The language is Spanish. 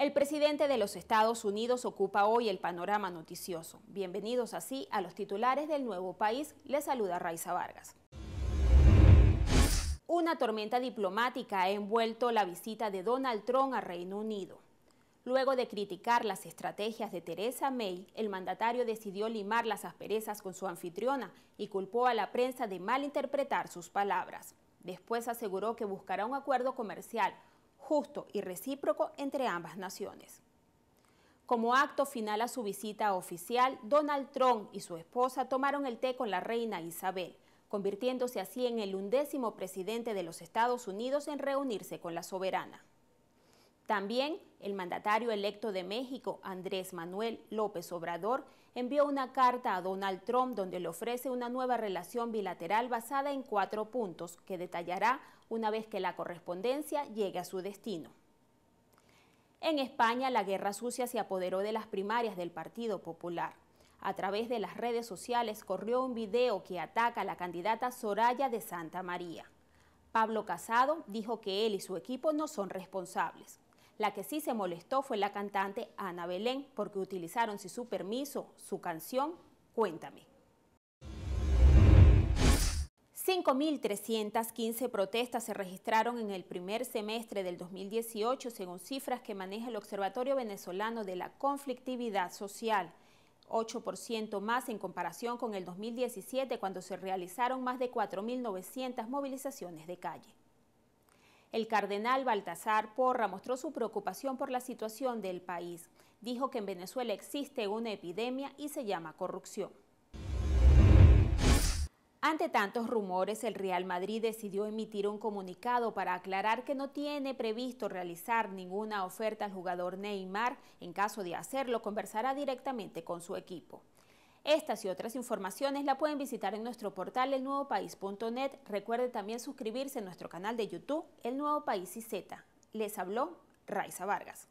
El presidente de los Estados Unidos ocupa hoy el panorama noticioso. Bienvenidos así a los titulares del nuevo país. Les saluda Raiza Vargas. Una tormenta diplomática ha envuelto la visita de Donald Trump a Reino Unido. Luego de criticar las estrategias de Theresa May, el mandatario decidió limar las asperezas con su anfitriona y culpó a la prensa de malinterpretar sus palabras. Después aseguró que buscará un acuerdo comercial justo y recíproco entre ambas naciones. Como acto final a su visita oficial, Donald Trump y su esposa tomaron el té con la reina Isabel, convirtiéndose así en el undécimo presidente de los Estados Unidos en reunirse con la soberana. También el mandatario electo de México, Andrés Manuel López Obrador, envió una carta a Donald Trump donde le ofrece una nueva relación bilateral basada en cuatro puntos que detallará una vez que la correspondencia llegue a su destino. En España, la guerra sucia se apoderó de las primarias del Partido Popular. A través de las redes sociales corrió un video que ataca a la candidata Soraya de Santa María. Pablo Casado dijo que él y su equipo no son responsables. La que sí se molestó fue la cantante Ana Belén porque utilizaron sin su permiso su canción Cuéntame. 5.315 protestas se registraron en el primer semestre del 2018, según cifras que maneja el Observatorio Venezolano de la Conflictividad Social. 8% más en comparación con el 2017, cuando se realizaron más de 4.900 movilizaciones de calle. El cardenal Baltasar Porra mostró su preocupación por la situación del país. Dijo que en Venezuela existe una epidemia y se llama corrupción. Ante tantos rumores, el Real Madrid decidió emitir un comunicado para aclarar que no tiene previsto realizar ninguna oferta al jugador Neymar. En caso de hacerlo, conversará directamente con su equipo. Estas y otras informaciones la pueden visitar en nuestro portal elnuevopaís.net. Recuerde también suscribirse a nuestro canal de YouTube El Nuevo País y Z. Les habló Raiza Vargas.